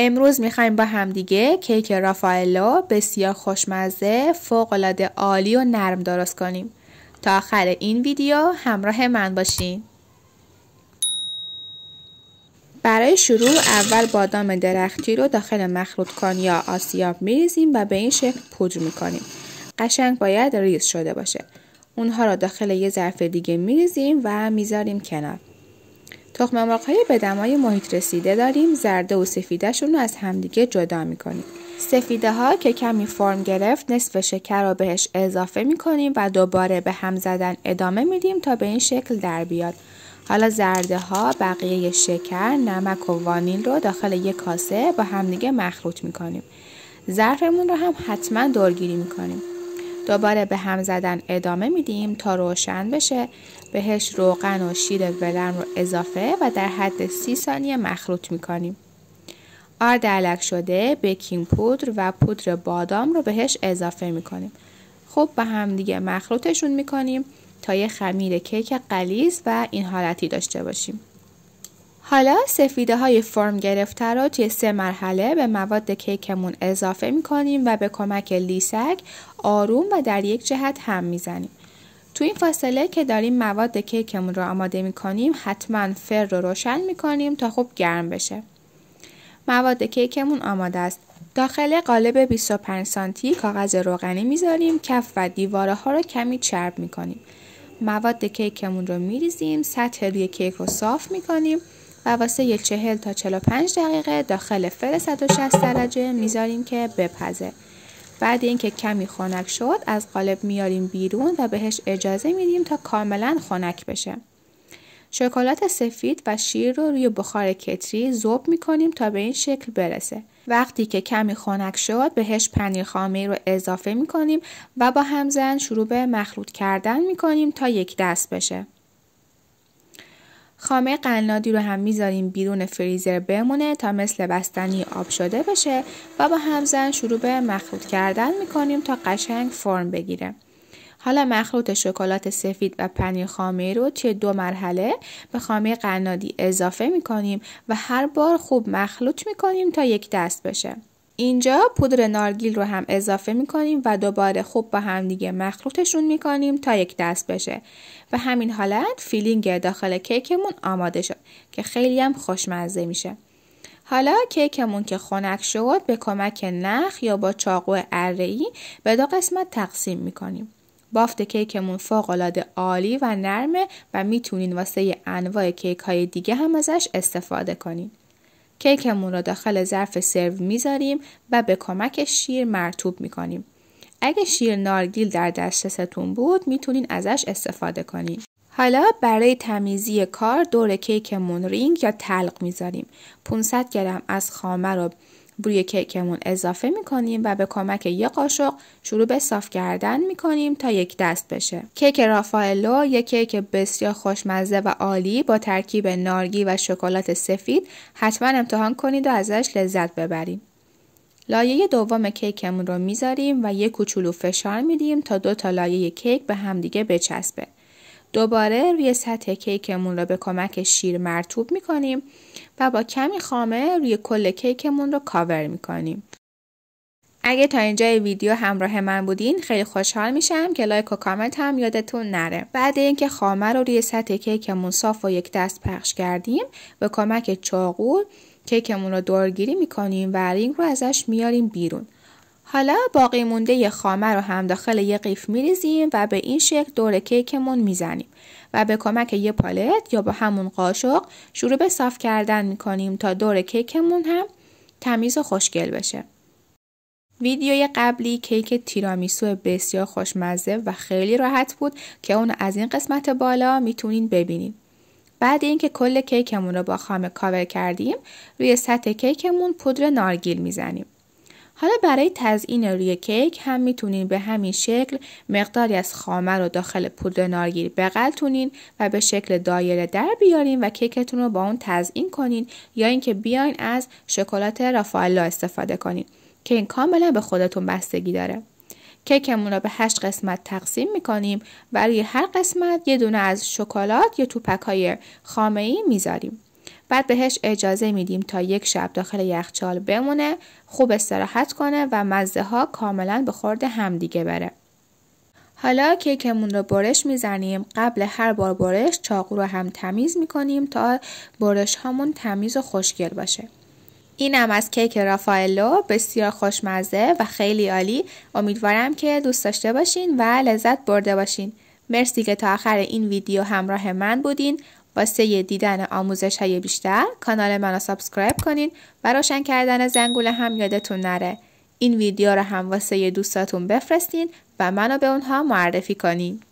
امروز میخوایم با همدیگه کیک رافائلو بسیار خوشمزه فوقالعاده عالی و نرم درست کنیم تا آخر این ویدیو همراه من باشین برای شروع اول بادام درختی رو داخل مخلوط کن یا آسیاب میریزیم و به این شکل پودر میکنیم قشنگ باید ریز شده باشه اونها را داخل یه ظرف دیگه میریزیم و میذاریم کنار تخم های به دمای محیط رسیده داریم زرده و سفیدهشون رو از همدیگه جدا میکنیم سفیده ها که کمی فرم گرفت نصف شکر رو بهش اضافه میکنیم و دوباره به هم زدن ادامه میدیم تا به این شکل در بیاد حالا زرده ها بقیه شکر، نمک و وانیل رو داخل یک کاسه با همدیگه مخلوط میکنیم ظرفمون رو هم حتما دورگیری میکنیم دوباره به هم زدن ادامه میدیم تا روشن بشه بهش روغن و شیر ولرم رو اضافه و در حد سی ثانیه مخلوط میکنیم آرد علک شده بیکینگ پودر و پودر بادام رو بهش اضافه میکنیم خوب به هم دیگه مخلوطشون میکنیم تا یه خمیر کیک قلیز و این حالتی داشته باشیم حالا سفیده های فرم گرفته را توی سه مرحله به مواد کیکمون اضافه می کنیم و به کمک لیسک آروم و در یک جهت هم میزنیم. تو این فاصله که داریم مواد کیکمون رو آماده می کنیم حتما فر رو روشن می کنیم تا خوب گرم بشه. مواد کیکمون آماده است. داخل قالب 25 سانتی کاغذ روغنی میذاریم کف و دیواره ها رو کمی چرب می کنیم. مواد کیکمون رو میریزیم سطح روی کیک رو صاف می و واسه چهل تا 45 دقیقه داخل فر 160 درجه میذاریم که بپزه بعد اینکه کمی خنک شد از قالب میاریم بیرون و بهش اجازه میدیم تا کاملا خنک بشه شکلات سفید و شیر رو روی بخار کتری ذوب میکنیم تا به این شکل برسه وقتی که کمی خنک شد بهش پنیر خامه رو اضافه میکنیم و با همزن شروع به مخلوط کردن میکنیم تا یک دست بشه خامه قنادی رو هم میذاریم بیرون فریزر بمونه تا مثل بستنی آب شده بشه و با همزن شروع به مخلوط کردن میکنیم تا قشنگ فرم بگیره. حالا مخلوط شکلات سفید و پنیر خامه رو توی دو مرحله به خامه قنادی اضافه میکنیم و هر بار خوب مخلوط میکنیم تا یک دست بشه. اینجا پودر نارگیل رو هم اضافه میکنیم و دوباره خوب با همدیگه مخلوطشون میکنیم تا یک دست بشه و همین حالت فیلینگ داخل کیکمون آماده شد که خیلی هم خوشمزه میشه. حالا کیکمون که خنک شد به کمک نخ یا با چاقو اره‌ای به دو قسمت تقسیم میکنیم. بافت کیکمون فوقالعاده عالی و نرمه و میتونین واسه انواع کیک های دیگه هم ازش استفاده کنین. کیکمون رو داخل ظرف سرو میذاریم و به کمک شیر مرتوب میکنیم. اگه شیر نارگیل در دسترستون بود میتونین ازش استفاده کنین. حالا برای تمیزی کار دور کیکمون رینگ یا تلق میذاریم. 500 گرم از خامه رو بروی کیکمون اضافه میکنیم و به کمک یک قاشق شروع به صاف کردن میکنیم تا یک دست بشه کیک رافائلو یک کیک بسیار خوشمزه و عالی با ترکیب نارگی و شکلات سفید حتما امتحان کنید و ازش لذت ببریم لایه دوم کیکمون رو میذاریم و یک کوچولو فشار میدیم تا دو تا لایه کیک به همدیگه بچسبه دوباره روی سطح کیکمون رو به کمک شیر مرتوب میکنیم و با کمی خامه روی کل کیکمون رو کاور میکنیم. اگه تا اینجای ویدیو همراه من بودین خیلی خوشحال میشم که لایک و کامنت هم یادتون نره بعد اینکه خامه رو روی سطح کیکمون صاف و یک دست پخش کردیم به کمک چاقو کیکمون رو دورگیری میکنیم و رینگ رو ازش میاریم بیرون حالا باقی مونده خامه رو هم داخل یه قیف میریزیم و به این شکل دور کیکمون میزنیم و به کمک یه پالت یا با همون قاشق شروع به صاف کردن میکنیم تا دور کیکمون هم تمیز و خوشگل بشه. ویدیوی قبلی کیک تیرامیسو بسیار خوشمزه و خیلی راحت بود که اون از این قسمت بالا میتونین ببینین. بعد اینکه کل کیکمون رو با خامه کاور کردیم روی سطح کیکمون پودر نارگیل میزنیم. حالا برای تزئین روی کیک هم میتونین به همین شکل مقداری از خامه رو داخل پودر نارگیل بغلتونین و به شکل دایره در بیارین و کیکتون رو با اون تزئین کنین یا اینکه بیاین از شکلات رافائلا استفاده کنین که این کاملا به خودتون بستگی داره. کیکمون رو به هشت قسمت تقسیم میکنیم و روی هر قسمت یه دونه از شکلات یا توپک های خامه ای میذاریم. بعد بهش اجازه میدیم تا یک شب داخل یخچال بمونه خوب استراحت کنه و مزه ها کاملا به خورد همدیگه بره حالا کیکمون رو برش میزنیم قبل هر بار برش چاقو رو هم تمیز میکنیم تا برش هامون تمیز و خوشگل باشه اینم از کیک رافائلو بسیار خوشمزه و خیلی عالی امیدوارم که دوست داشته باشین و لذت برده باشین مرسی که تا آخر این ویدیو همراه من بودین واسه دیدن آموزش های بیشتر کانال منو سابسکرایب کنین و روشن کردن زنگوله هم یادتون نره این ویدیو رو هم واسه دوستاتون بفرستین و منو به اونها معرفی کنین